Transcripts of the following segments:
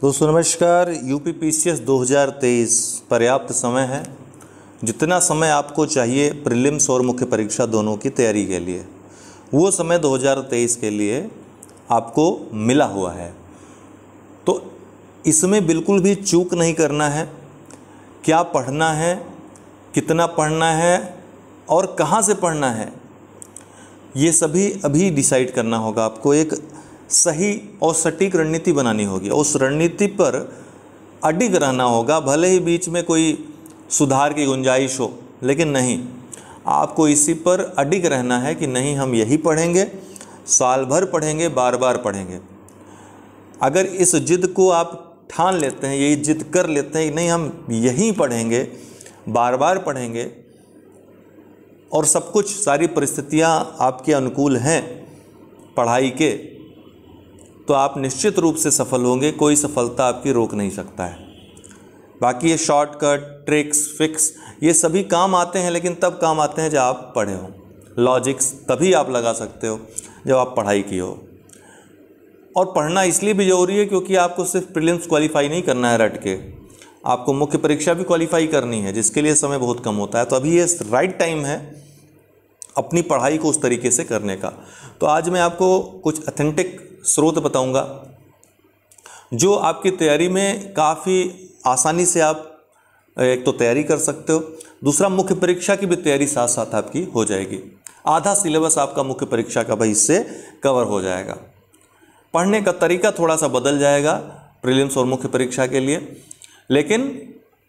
दोस्तों नमस्कार U P P C S दो हज़ार तेईस पर्याप्त समय है जितना समय आपको चाहिए प्रिलिम्स और मुख्य परीक्षा दोनों की तैयारी के लिए वो समय 2023 के लिए आपको मिला हुआ है तो इसमें बिल्कुल भी चूक नहीं करना है क्या पढ़ना है कितना पढ़ना है और कहाँ से पढ़ना है ये सभी अभी डिसाइड करना होगा आपको एक सही और सटीक रणनीति बनानी होगी उस रणनीति पर अडिग रहना होगा भले ही बीच में कोई सुधार की गुंजाइश हो लेकिन नहीं आपको इसी पर अडिग रहना है कि नहीं हम यही पढ़ेंगे साल भर पढ़ेंगे बार बार पढ़ेंगे अगर इस जिद को आप ठान लेते हैं यही जिद कर लेते हैं कि नहीं हम यही पढ़ेंगे बार बार पढ़ेंगे और सब कुछ सारी परिस्थितियाँ आपके अनुकूल हैं पढ़ाई के तो आप निश्चित रूप से सफल होंगे कोई सफलता आपकी रोक नहीं सकता है बाकी ये शॉर्टकट ट्रिक्स फिक्स ये सभी काम आते हैं लेकिन तब काम आते हैं जब आप पढ़े हो लॉजिक्स तभी आप लगा सकते हो जब आप पढ़ाई की हो और पढ़ना इसलिए भी ज़रूरी है क्योंकि आपको सिर्फ प्रिलिम्स क्वालिफाई नहीं करना है रट के आपको मुख्य परीक्षा भी क्वालिफाई करनी है जिसके लिए समय बहुत कम होता है तो अभी ये राइट टाइम है अपनी पढ़ाई को उस तरीके से करने का तो आज मैं आपको कुछ अथेंटिक स्रोत बताऊंगा जो आपकी तैयारी में काफ़ी आसानी से आप एक तो तैयारी कर सकते हो दूसरा मुख्य परीक्षा की भी तैयारी साथ साथ आपकी हो जाएगी आधा सिलेबस आपका मुख्य परीक्षा का भाई इससे कवर हो जाएगा पढ़ने का तरीका थोड़ा सा बदल जाएगा प्रीलिम्स और मुख्य परीक्षा के लिए लेकिन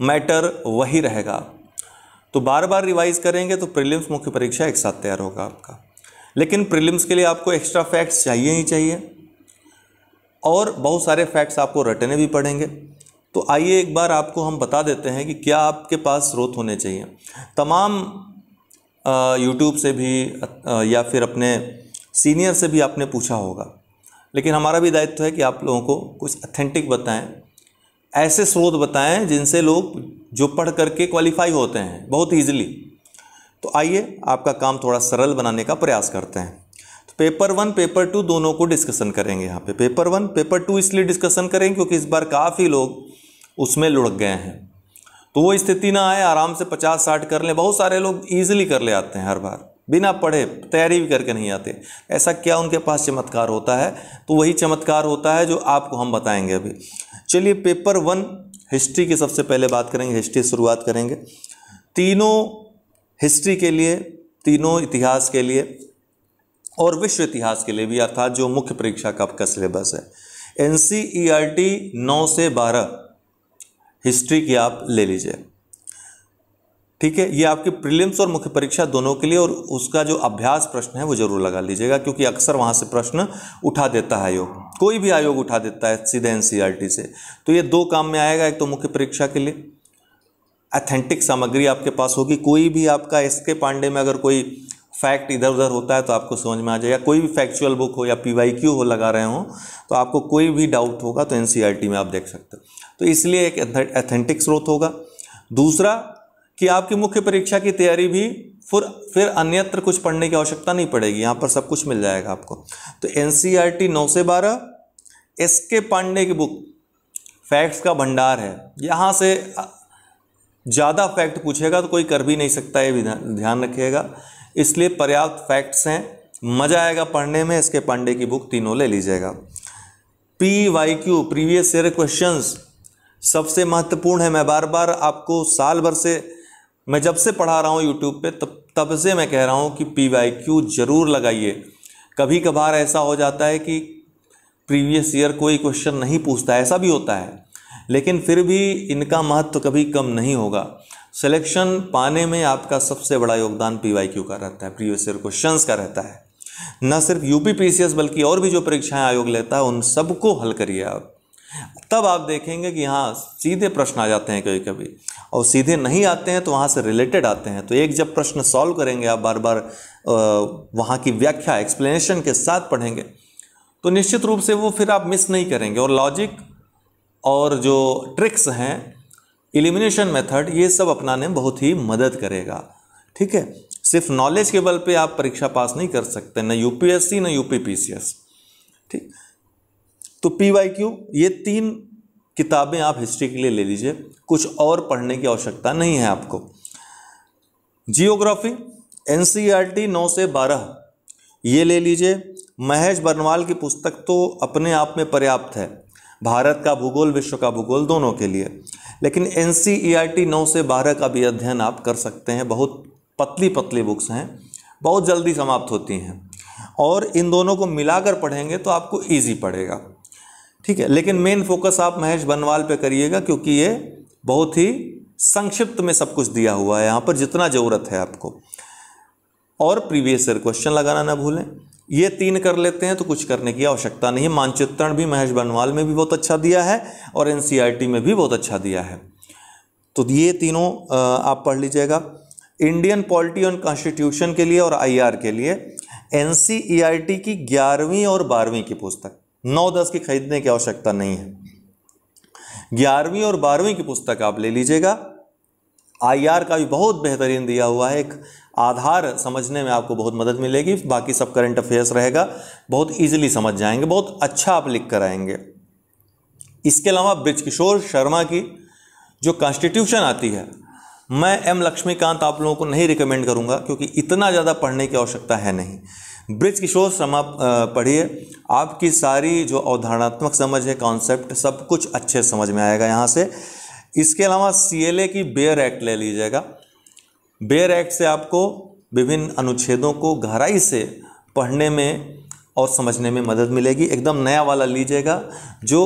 मैटर वही रहेगा तो बार बार रिवाइज करेंगे तो प्रीलिम्स मुख्य परीक्षा एक साथ तैयार होगा आपका लेकिन प्रीलिम्स के लिए आपको एक्स्ट्रा फैक्ट्स चाहिए ही चाहिए और बहुत सारे फैक्ट्स आपको रटने भी पड़ेंगे तो आइए एक बार आपको हम बता देते हैं कि क्या आपके पास स्रोत होने चाहिए तमाम यूट्यूब से भी या फिर अपने सीनियर से भी आपने पूछा होगा लेकिन हमारा भी दायित्व है कि आप लोगों को कुछ अथेंटिक बताएं ऐसे स्रोत बताएं जिनसे लोग जो पढ़ करके क्वालिफाई होते हैं बहुत ईजिली तो आइए आपका काम थोड़ा सरल बनाने का प्रयास करते हैं तो पेपर वन पेपर टू दोनों को डिस्कशन करेंगे यहाँ पे पेपर वन पेपर टू इसलिए डिस्कशन करेंगे क्योंकि इस बार काफ़ी लोग उसमें लुढ़क गए हैं तो वो स्थिति ना आए आराम से पचास साठ कर लें बहुत सारे लोग ईजिली कर ले आते हैं हर बार बिना पढ़े तैयारी भी करके नहीं आते ऐसा क्या उनके पास चमत्कार होता है तो वही चमत्कार होता है जो आपको हम बताएंगे अभी चलिए पेपर वन हिस्ट्री की सबसे पहले बात करेंगे हिस्ट्री शुरुआत करेंगे तीनों हिस्ट्री के लिए तीनों इतिहास के लिए और विश्व इतिहास के लिए भी अर्थात जो मुख्य परीक्षा का आपका सिलेबस है N C E R T नौ से बारह हिस्ट्री की आप ले लीजिए ठीक है ये आपके प्रीलिम्स और मुख्य परीक्षा दोनों के लिए और उसका जो अभ्यास प्रश्न है वो जरूर लगा लीजिएगा क्योंकि अक्सर वहाँ से प्रश्न उठा देता है आयोग कोई भी आयोग उठा देता है सीधे एन e से तो ये दो काम में आएगा एक तो मुख्य परीक्षा के लिए अथेंटिक सामग्री आपके पास होगी कोई भी आपका एस के पांडे में अगर कोई फैक्ट इधर उधर होता है तो आपको समझ में आ जाएगा कोई भी फैक्चुअल बुक हो या पी वाई क्यू हो लगा रहे हो तो आपको कोई भी डाउट होगा तो एन e में आप देख सकते हो तो इसलिए एक एथेंटिक स्रोत होगा दूसरा कि आपकी मुख्य परीक्षा की तैयारी भी फिर फिर अन्यत्र कुछ पढ़ने की आवश्यकता नहीं पड़ेगी यहाँ पर सब कुछ मिल जाएगा आपको तो एन सी आर टी नौ से बारह एस के पांडे की बुक फैक्ट्स का भंडार है यहाँ से ज़्यादा फैक्ट पूछेगा तो कोई कर भी नहीं सकता ये भी ध्यान रखिएगा इसलिए पर्याप्त फैक्ट्स हैं मज़ा आएगा पढ़ने में इसके पांडे की बुक तीनों ले लीजिएगा P Y Q previous year questions सबसे महत्वपूर्ण है मैं बार बार आपको साल भर से मैं जब से पढ़ा रहा हूँ यूट्यूब पे तब तब से मैं कह रहा हूँ कि पी वाई क्यू ज़रूर लगाइए कभी कभार ऐसा हो जाता है कि प्रीवियस ईयर कोई क्वेश्चन नहीं पूछता ऐसा भी होता है लेकिन फिर भी इनका महत्व कभी कम नहीं होगा सिलेक्शन पाने में आपका सबसे बड़ा योगदान पी वाई क्यू का रहता है प्रीवियस ईयर क्वेश्चंस का रहता है न सिर्फ यूपी एस बल्कि और भी जो परीक्षाएं आयोग लेता है उन सबको हल करिए आप तब आप देखेंगे कि हाँ सीधे प्रश्न आ जाते हैं कभी कभी और सीधे नहीं आते हैं तो वहाँ से रिलेटेड आते हैं तो एक जब प्रश्न सॉल्व करेंगे आप बार बार वहाँ की व्याख्या एक्सप्लेनेशन के साथ पढ़ेंगे तो निश्चित रूप से वो फिर आप मिस नहीं करेंगे और लॉजिक और जो ट्रिक्स हैं एलिमिनेशन मेथड ये सब अपनाने में बहुत ही मदद करेगा ठीक है सिर्फ नॉलेज के बल पे आप परीक्षा पास नहीं कर सकते ना यूपीएससी ना यूपीपीसीएस ठीक तो पी वाई क्यू ये तीन किताबें आप हिस्ट्री के लिए ले लीजिए कुछ और पढ़ने की आवश्यकता नहीं है आपको geography N C R T नौ से बारह ये ले लीजिए महेश बर्नवाल की पुस्तक तो अपने आप में पर्याप्त है भारत का भूगोल विश्व का भूगोल दोनों के लिए लेकिन N C E R T नौ से बारह का भी अध्ययन आप कर सकते हैं बहुत पतली पतली बुक्स हैं बहुत जल्दी समाप्त होती हैं और इन दोनों को मिलाकर पढ़ेंगे तो आपको ईजी पड़ेगा ठीक है लेकिन मेन फोकस आप महेश बनवाल पे करिएगा क्योंकि ये बहुत ही संक्षिप्त में सब कुछ दिया हुआ है यहाँ पर जितना ज़रूरत है आपको और प्रीवियस ईयर क्वेश्चन लगाना ना भूलें ये तीन कर लेते हैं तो कुछ करने की आवश्यकता नहीं है मानचित्रण भी महेश बनवाल में भी बहुत अच्छा दिया है और एन e में भी बहुत अच्छा दिया है तो ये तीनों आप पढ़ लीजिएगा इंडियन पॉलिटी और कॉन्स्टिट्यूशन के लिए और आईआर के लिए एन e की ग्यारहवीं और बारहवीं की पुस्तक नौ दस की खरीदने की आवश्यकता नहीं है ग्यारहवीं और बारहवीं की पुस्तक आप ले लीजिएगा आईआर का भी बहुत बेहतरीन दिया हुआ है एक आधार समझने में आपको बहुत मदद मिलेगी बाकी सब करंट अफेयर्स रहेगा बहुत इजीली समझ जाएंगे बहुत अच्छा आप लिख कर आएंगे इसके अलावा ब्रिजकिशोर शर्मा की जो कॉन्स्टिट्यूशन आती है मैं एम लक्ष्मीकांत आप लोगों को नहीं रिकमेंड करूंगा क्योंकि इतना ज़्यादा पढ़ने की आवश्यकता है नहीं ब्रिज किशोर शर्मा पढ़िए आपकी सारी जो अवधारणात्मक समझ है कॉन्सेप्ट सब कुछ अच्छे समझ में आएगा यहाँ से इसके अलावा सी की बेयर एक्ट ले लीजिएगा बेयर एक्ट से आपको विभिन्न अनुच्छेदों को गहराई से पढ़ने में और समझने में मदद मिलेगी एकदम नया वाला लीजिएगा जो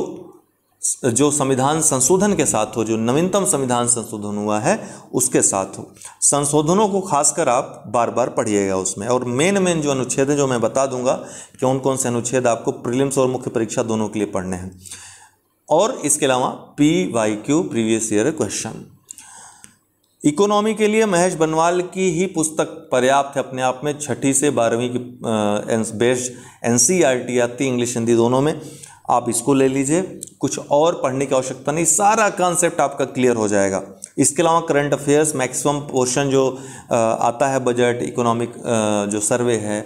जो संविधान संशोधन के साथ हो जो नवीनतम संविधान संशोधन हुआ है उसके साथ हो संशोधनों को खासकर आप बार बार पढ़िएगा उसमें और मेन मेन जो अनुच्छेद हैं जो मैं बता दूंगा कौन कौन से अनुच्छेद आपको प्रीलिम्स और मुख्य परीक्षा दोनों के लिए पढ़ने हैं और इसके अलावा P Y Q previous year question economy के लिए महेश बनवाल की ही पुस्तक पर्याप्त है अपने आप में छठी से बारहवीं की best N C R T आती इंग्लिश हिंदी दोनों में आप इसको ले लीजिए कुछ और पढ़ने की आवश्यकता नहीं सारा कॉन्सेप्ट आपका क्लियर हो जाएगा इसके अलावा करंट अफेयर्स मैक्सिमम पोर्शन जो आता है बजट इकोनॉमिक जो सर्वे है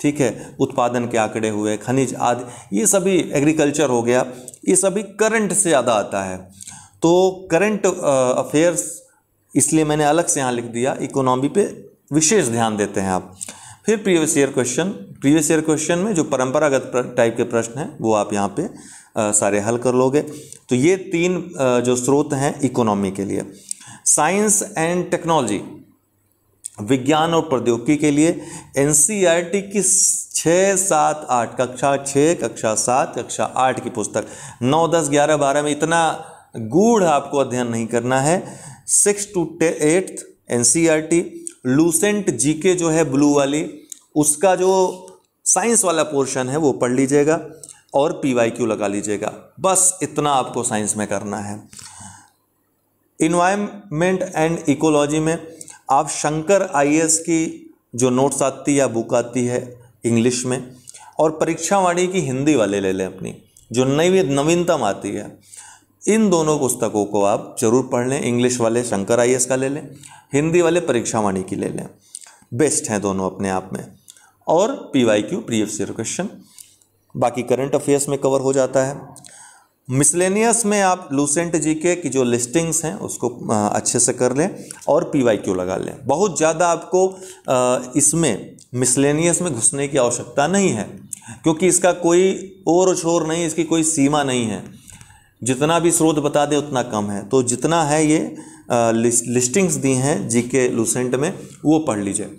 ठीक है उत्पादन के आंकड़े हुए खनिज आदि ये सभी एग्रीकल्चर हो गया ये सभी करंट से ज़्यादा आता है तो करंट अफेयर्स इसलिए मैंने अलग से यहाँ लिख दिया इकोनॉमी पे विशेष ध्यान देते हैं आप फिर previous year question previous year question में जो परंपरागत टाइप के प्रश्न हैं वो आप यहाँ पे आ, सारे हल कर लोगे तो ये तीन आ, जो स्रोत हैं इकोनॉमी के लिए साइंस एंड टेक्नोलॉजी विज्ञान और प्रौद्योगिकी के लिए एन e की छः सात आठ कक्षा छः कक्षा सात कक्षा आठ की पुस्तक नौ दस ग्यारह बारह में इतना गूढ़ आपको अध्ययन नहीं करना है six to eighth N C R T Lucent GK जो है ब्लू वाली उसका जो साइंस वाला पोर्शन है वो पढ़ लीजिएगा और पी वाई क्यू लगा लीजिएगा बस इतना आपको साइंस में करना है इन्वायरमेंट एंड इकोलॉजी में आप शंकर आईएएस की जो नोट्स आती या बुक आती है इंग्लिश में और परीक्षावाणी की हिंदी वाले ले लें अपनी जो नई नवीनतम आती है इन दोनों पुस्तकों को आप जरूर पढ़ लें इंग्लिश वाले शंकर आई का ले लें हिंदी वाले परीक्षावाणी की ले लें बेस्ट हैं दोनों अपने आप में और P Y Q previous question बाकी करंट अफेयर्स में कवर हो जाता है मिसलेनियस में आप लूसेंट जी के की जो लिस्टिंग्स हैं उसको अच्छे से कर लें और पी वाई क्यू लगा लें बहुत ज़्यादा आपको इसमें मिसलेनियस में घुसने की आवश्यकता नहीं है क्योंकि इसका कोई और छोर नहीं इसकी कोई सीमा नहीं है जितना भी स्रोत बता दें उतना कम है तो जितना है ये लिस्टिंग्स दी हैं जी के लूसेंट में वो पढ़ लीजिए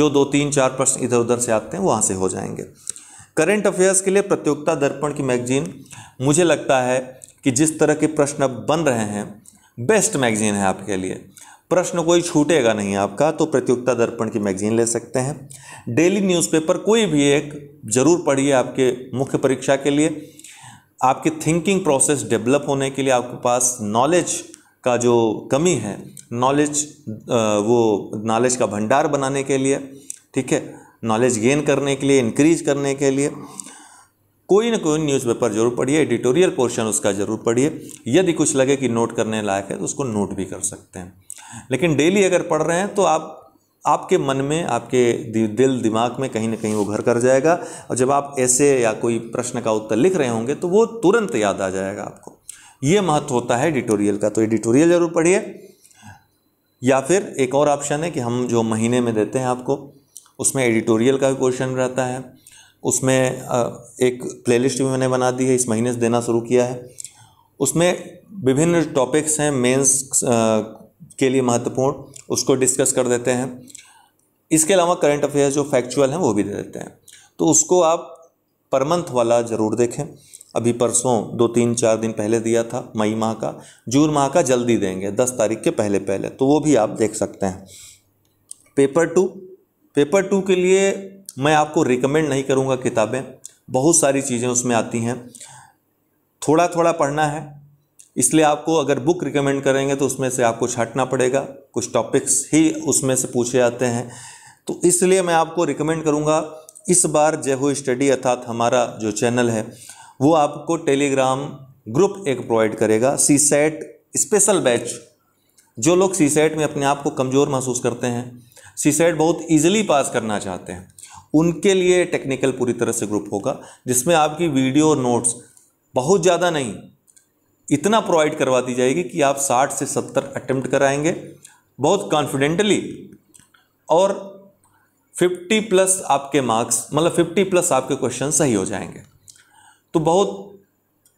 जो दो तीन चार प्रश्न इधर उधर से आते हैं वहाँ से हो जाएंगे करंट अफेयर्स के लिए प्रतियोगिता दर्पण की मैगजीन मुझे लगता है कि जिस तरह के प्रश्न अब बन रहे हैं बेस्ट मैगजीन है आपके लिए प्रश्न कोई छूटेगा नहीं आपका तो प्रतियोगिता दर्पण की मैगजीन ले सकते हैं डेली न्यूज़पेपर कोई भी एक ज़रूर पढ़िए आपके मुख्य परीक्षा के लिए आपकी थिंकिंग प्रोसेस डेवलप होने के लिए आपके पास नॉलेज का जो कमी है नॉलेज वो नॉलेज का भंडार बनाने के लिए ठीक है नॉलेज गेन करने के लिए इंक्रीज करने के लिए कोई ना कोई न्यूज़पेपर जरूर पढ़िए एडिटोरियल पोर्शन उसका जरूर पढ़िए यदि कुछ लगे कि नोट करने लायक है तो उसको नोट भी कर सकते हैं लेकिन डेली अगर पढ़ रहे हैं तो आप आपके मन में आपके दिल दिमाग में कहीं ना कहीं वो घर कर जाएगा और जब आप ऐसे या कोई प्रश्न का उत्तर लिख रहे होंगे तो वो तुरंत याद आ जाएगा आपको ये महत्व होता है एडिटोरियल का तो एडिटोरियल ज़रूर पढ़िए या फिर एक और ऑप्शन है कि हम जो महीने में देते हैं आपको उसमें एडिटोरियल का भी पोर्शन रहता है उसमें एक प्लेलिस्ट भी मैंने बना दी है इस महीने से देना शुरू किया है उसमें विभिन्न टॉपिक्स हैं मेंस के लिए महत्वपूर्ण उसको डिस्कस कर देते हैं इसके अलावा करंट अफेयर्स जो फैक्चुअल हैं वो भी दे देते हैं तो उसको आप पर मंथ वाला ज़रूर देखें अभी परसों दो तीन चार दिन पहले दिया था मई माह का जून माह का जल्दी देंगे दस तारीख के पहले पहले तो वो भी आप देख सकते हैं पेपर टू पेपर टू के लिए मैं आपको रिकमेंड नहीं करूँगा किताबें बहुत सारी चीज़ें उसमें आती हैं थोड़ा थोड़ा पढ़ना है इसलिए आपको अगर बुक रिकमेंड करेंगे तो उसमें से आपको छाटना पड़ेगा कुछ टॉपिक्स ही उसमें से पूछे जाते हैं तो इसलिए मैं आपको रिकमेंड करूँगा इस बार जय हो स्टडी अर्थात हमारा जो चैनल है वो आपको टेलीग्राम ग्रुप एक प्रोवाइड करेगा सी सेट स्पेशल बैच जो लोग सी सेट में अपने आप को कमज़ोर महसूस करते हैं सी सेट बहुत ईजिली पास करना चाहते हैं उनके लिए टेक्निकल पूरी तरह से ग्रुप होगा जिसमें आपकी वीडियो नोट्स बहुत ज़्यादा नहीं इतना प्रोवाइड करवा दी जाएगी कि आप 60 से 70 अटैम्प्ट कराएंगे बहुत कॉन्फिडेंटली और फिफ्टी प्लस आपके मार्क्स मतलब फिफ्टी प्लस आपके क्वेश्चन सही हो जाएंगे तो बहुत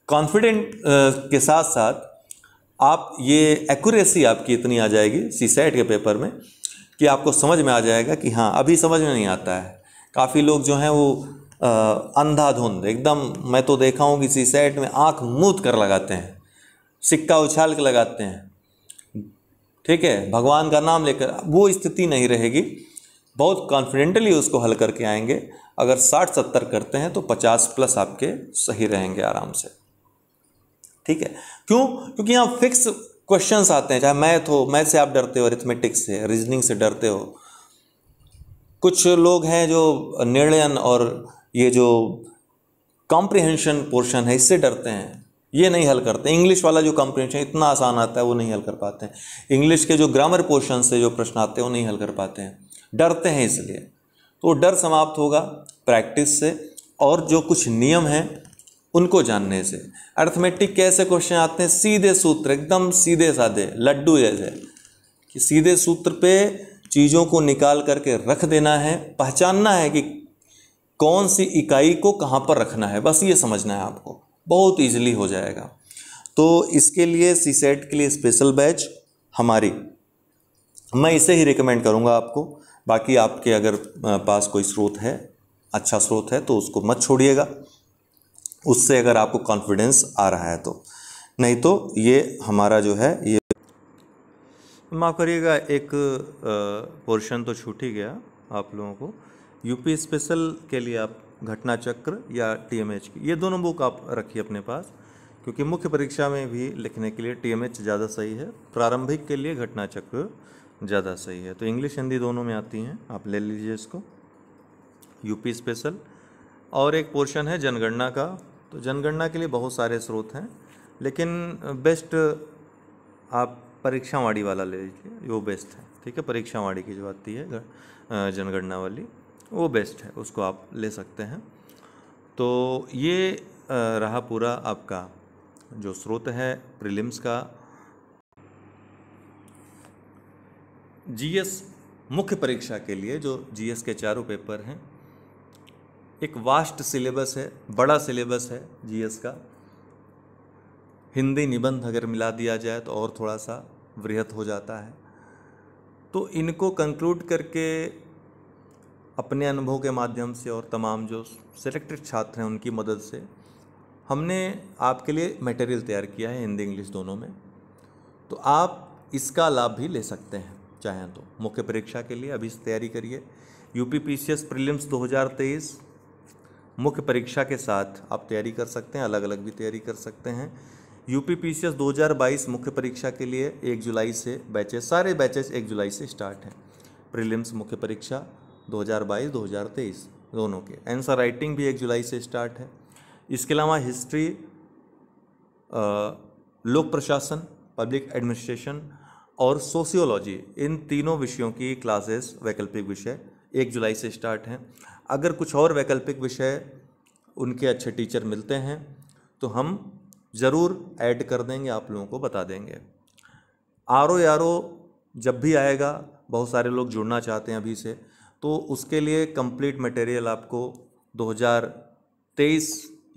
कॉन्फिडेंट के साथ साथ आप ये एक्यूरेसी आपकी इतनी आ जाएगी सी सेट e के पेपर में कि आपको समझ में आ जाएगा कि हाँ अभी समझ में नहीं आता है काफ़ी लोग जो हैं वो अंधाधुंध एकदम मैं तो देखा हूँ कि सी सेट e में आँख मूत कर लगाते हैं सिक्का उछाल के लगाते हैं ठीक है भगवान का नाम लेकर वो स्थिति नहीं रहेगी बहुत कॉन्फिडेंटली उसको हल करके आएंगे अगर साठ सत्तर करते हैं तो पचास प्लस आपके सही रहेंगे आराम से ठीक है क्यों क्योंकि यहाँ फिक्स क्वेश्चन आते हैं चाहे मैथ हो मैथ से आप डरते हो अरिथमेटिक्स से रीजनिंग से डरते हो कुछ लोग हैं जो निर्णयन और ये जो कॉम्प्रिहेंशन पोर्शन है इससे डरते हैं ये नहीं हल करते इंग्लिश वाला जो कॉम्प्रिहेंशन इतना आसान आता है वो नहीं हल कर पाते हैं इंग्लिश के जो ग्रामर पोर्शन से जो प्रश्न आते हैं वो नहीं हल कर पाते हैं डरते हैं इसलिए तो डर समाप्त होगा प्रैक्टिस से और जो कुछ नियम हैं उनको जानने से अर्थमेटिक कैसे क्वेश्चन आते हैं सीधे सूत्र एकदम सीधे साधे लड्डू जैसे कि सीधे सूत्र पे चीज़ों को निकाल करके रख देना है पहचानना है कि कौन सी इकाई को कहाँ पर रखना है बस ये समझना है आपको बहुत ईजिली हो जाएगा तो इसके लिए सी सेट के लिए स्पेशल बैच हमारी मैं इसे ही रिकमेंड करूँगा आपको बाकी आपके अगर पास कोई स्रोत है अच्छा स्रोत है तो उसको मत छोड़िएगा उससे अगर आपको कॉन्फिडेंस आ रहा है तो नहीं तो ये हमारा जो है ये माफ़ करिएगा एक पोर्शन तो छूट ही गया आप लोगों को यूपी स्पेशल के लिए आप घटना चक्र या टीएमएच की ये दोनों बुक आप रखिए अपने पास क्योंकि मुख्य परीक्षा में भी लिखने के लिए टीएमएच ज़्यादा सही है प्रारंभिक के लिए घटना चक्र ज़्यादा सही है तो इंग्लिश हिंदी दोनों में आती हैं आप ले लीजिए इसको यूपी स्पेशल और एक पोर्शन है जनगणना का तो जनगणना के लिए बहुत सारे स्रोत हैं लेकिन बेस्ट आप परीक्षावाड़ी वाला ले लीजिए वो बेस्ट है ठीक है परीक्षावाड़ी की जो आती है जनगणना वाली वो बेस्ट है उसको आप ले सकते हैं तो ये रहा पूरा आपका जो स्रोत है प्रिलिम्स का जीएस मुख्य परीक्षा के लिए जो जीएस के चारों पेपर हैं एक वास्ट सिलेबस है बड़ा सिलेबस है जीएस का हिंदी निबंध अगर मिला दिया जाए तो और थोड़ा सा वृहत हो जाता है तो इनको कंक्लूड करके अपने अनुभव के माध्यम से और तमाम जो सिलेक्टेड छात्र हैं उनकी मदद से हमने आपके लिए मटेरियल तैयार किया है हिंदी इंग्लिश दोनों में तो आप इसका लाभ भी ले सकते हैं चाहें तो मुख्य परीक्षा के लिए अभी से तैयारी करिए यूपी दो हज़ार तेईस मुख्य परीक्षा के साथ आप तैयारी कर सकते हैं अलग अलग भी तैयारी कर सकते हैं दो हज़ार बाईस मुख्य परीक्षा के लिए एक जुलाई से बैचेस सारे बैचेस एक जुलाई से स्टार्ट हैं प्रीलिम्स मुख्य परीक्षा 2022 2023 दोनों के आंसर राइटिंग भी एक जुलाई से स्टार्ट है इसके अलावा हिस्ट्री लोक प्रशासन पब्लिक एडमिनिस्ट्रेशन और सोशियोलॉजी इन तीनों विषयों की क्लासेस वैकल्पिक विषय एक जुलाई से स्टार्ट हैं अगर कुछ और वैकल्पिक विषय उनके अच्छे टीचर मिलते हैं तो हम ज़रूर ऐड कर देंगे आप लोगों को बता देंगे आर ओ आर ओ जब भी आएगा बहुत सारे लोग जुड़ना चाहते हैं अभी से तो उसके लिए कंप्लीट मटेरियल आपको 2023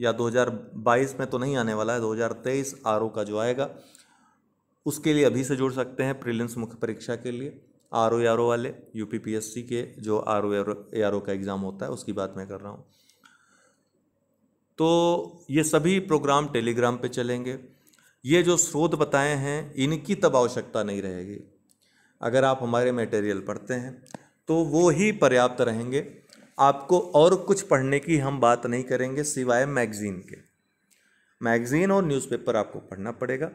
या 2022 में तो नहीं आने वाला है 2023 आर का जो आएगा उसके लिए अभी से जुड़ सकते हैं प्रीलिम्स मुख्य परीक्षा के लिए आर ओ आर ओ वाले U P P S C के जो आर ओ आर ओ का एग्ज़ाम होता है उसकी बात मैं कर रहा हूँ तो ये सभी प्रोग्राम टेलीग्राम पे चलेंगे ये जो स्रोत बताए हैं इनकी तब आवश्यकता नहीं रहेगी अगर आप हमारे मटेरियल पढ़ते हैं तो वो ही पर्याप्त रहेंगे आपको और कुछ पढ़ने की हम बात नहीं करेंगे सिवाय मैगज़ीन के मैगज़ीन और न्यूज़पेपर आपको पढ़ना पड़ेगा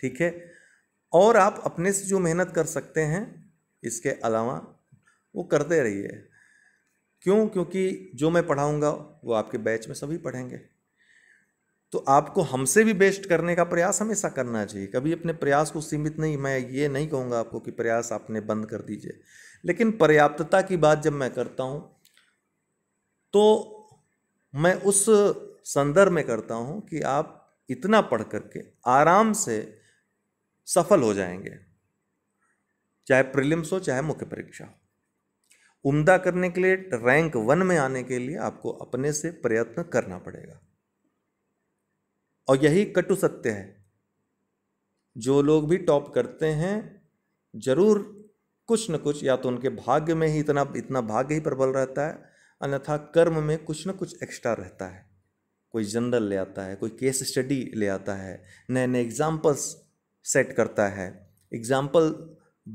ठीक है और आप अपने से जो मेहनत कर सकते हैं इसके अलावा वो करते रहिए क्यों क्योंकि जो मैं पढ़ाऊँगा वो आपके बैच में सभी पढ़ेंगे तो आपको हमसे भी बेस्ट करने का प्रयास हमेशा करना चाहिए कभी अपने प्रयास को सीमित नहीं मैं ये नहीं कहूँगा आपको कि प्रयास आपने बंद कर दीजिए लेकिन पर्याप्तता की बात जब मैं करता हूँ तो मैं उस संदर्भ में करता हूँ कि आप इतना पढ़ करके आराम से सफल हो जाएंगे चाहे प्रीलिम्स हो चाहे मुख्य परीक्षा हो उम्दा करने के लिए रैंक वन में आने के लिए आपको अपने से प्रयत्न करना पड़ेगा और यही कटु सत्य है जो लोग भी टॉप करते हैं जरूर कुछ न कुछ या तो उनके भाग्य में ही इतना इतना भाग्य ही प्रबल रहता है अन्यथा कर्म में कुछ न कुछ एक्स्ट्रा रहता है कोई जनरल ले आता है कोई केस स्टडी ले आता है नए नए एग्जाम्पल्स सेट करता है एग्ज़ाम्पल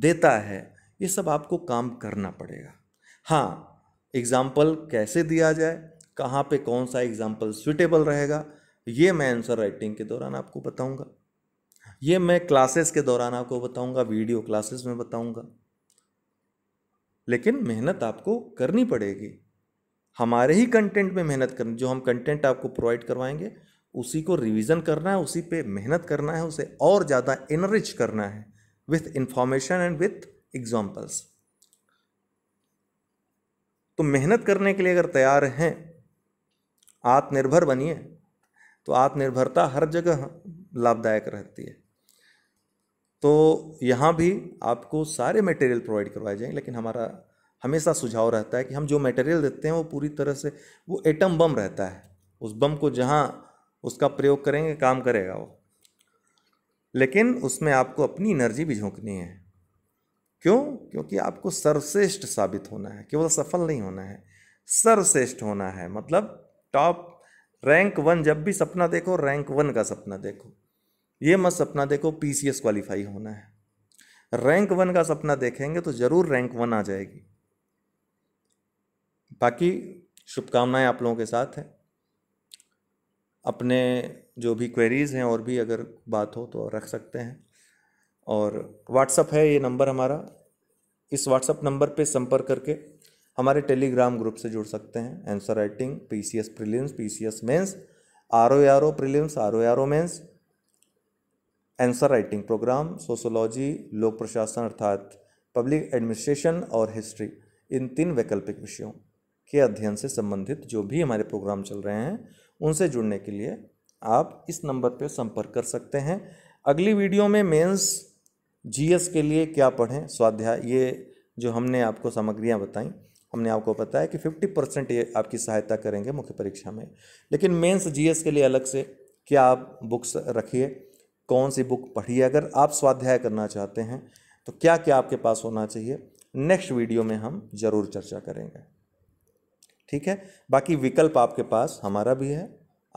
देता है ये सब आपको काम करना पड़ेगा हाँ एग्ज़ाम्पल कैसे दिया जाए कहाँ पे कौन सा एग्ज़ाम्पल सुटेबल रहेगा ये मैं आंसर राइटिंग के दौरान आपको बताऊंगा ये मैं क्लासेस के दौरान आपको बताऊंगा वीडियो क्लासेस में बताऊंगा लेकिन मेहनत आपको करनी पड़ेगी हमारे ही कंटेंट में मेहनत करनी जो हम कंटेंट आपको प्रोवाइड करवाएंगे उसी को रिवीजन करना है उसी पे मेहनत करना है उसे और ज़्यादा इनरिच करना है with information and with examples तो मेहनत करने के लिए अगर तैयार हैं आत्मनिर्भर बनिए तो आत्मनिर्भरता हर जगह लाभदायक रहती है तो यहाँ भी आपको सारे मटेरियल प्रोवाइड करवाए जाएंगे लेकिन हमारा हमेशा सुझाव रहता है कि हम जो मटेरियल देते हैं वो पूरी तरह से वो एटम बम रहता है उस बम को जहाँ उसका प्रयोग करेंगे काम करेगा वो लेकिन उसमें आपको अपनी एनर्जी भी झोंकनी है क्यों क्योंकि आपको सर्वश्रेष्ठ साबित होना है केवल सफल नहीं होना है सर्वश्रेष्ठ होना है मतलब टॉप रैंक वन जब भी सपना देखो रैंक वन का सपना देखो ये मत सपना देखो पी सी एस क्वालिफाई होना है रैंक वन का सपना देखेंगे तो ज़रूर रैंक वन आ जाएगी बाकी शुभकामनाएं आप लोगों के साथ हैं अपने जो भी क्वेरीज़ हैं और भी अगर बात हो तो रख सकते हैं और व्हाट्सअप है ये नंबर हमारा इस व्हाट्सअप नंबर पे संपर्क करके हमारे टेलीग्राम ग्रुप से जुड़ सकते हैं answer writing P C S prelims P C S mains R O R O prelims R O R O mains answer writing programme sociology लोक प्रशासन अर्थात पब्लिक एडमिनिस्ट्रेशन और हिस्ट्री इन तीन वैकल्पिक विषयों के अध्ययन से संबंधित जो भी हमारे प्रोग्राम चल रहे हैं उनसे जुड़ने के लिए आप इस नंबर पर संपर्क कर सकते हैं अगली वीडियो में मेंस जीएस के लिए क्या पढ़ें स्वाध्याय ये जो हमने आपको सामग्रियाँ बताई हमने आपको बताया कि 50 परसेंट ये आपकी सहायता करेंगे मुख्य परीक्षा में लेकिन मेंस जीएस के लिए अलग से क्या आप बुक्स रखिए कौन सी बुक पढ़िए अगर आप स्वाध्याय करना चाहते हैं तो क्या क्या आपके पास होना चाहिए नेक्स्ट वीडियो में हम ज़रूर चर्चा करेंगे ठीक है बाकी विकल्प आपके पास हमारा भी है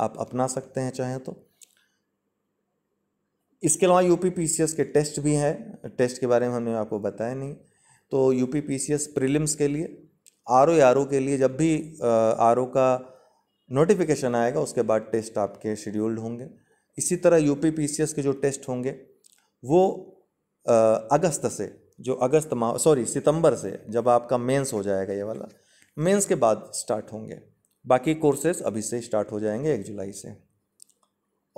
आप अपना सकते हैं चाहें तो इसके अलावा यू पी के टेस्ट भी हैं टेस्ट के बारे में हमने आपको बताया नहीं तो यू पी प्रीलिम्स के लिए आर ओ आर ओ के लिए जब भी आर ओ का नोटिफिकेशन आएगा उसके बाद टेस्ट आपके शेड्यूल्ड होंगे इसी तरह यू पी के जो टेस्ट होंगे वो अगस्त से जो अगस्त माह सॉरी सितंबर से जब आपका मेंस हो जाएगा ये वाला मेंस के बाद स्टार्ट होंगे बाकी कोर्सेज अभी से स्टार्ट हो जाएंगे एक जुलाई से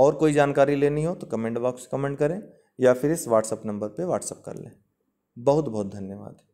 और कोई जानकारी लेनी हो तो कमेंट बॉक्स कमेंट करें या फिर इस व्हाट्सएप नंबर पे व्हाट्सअप कर लें बहुत बहुत धन्यवाद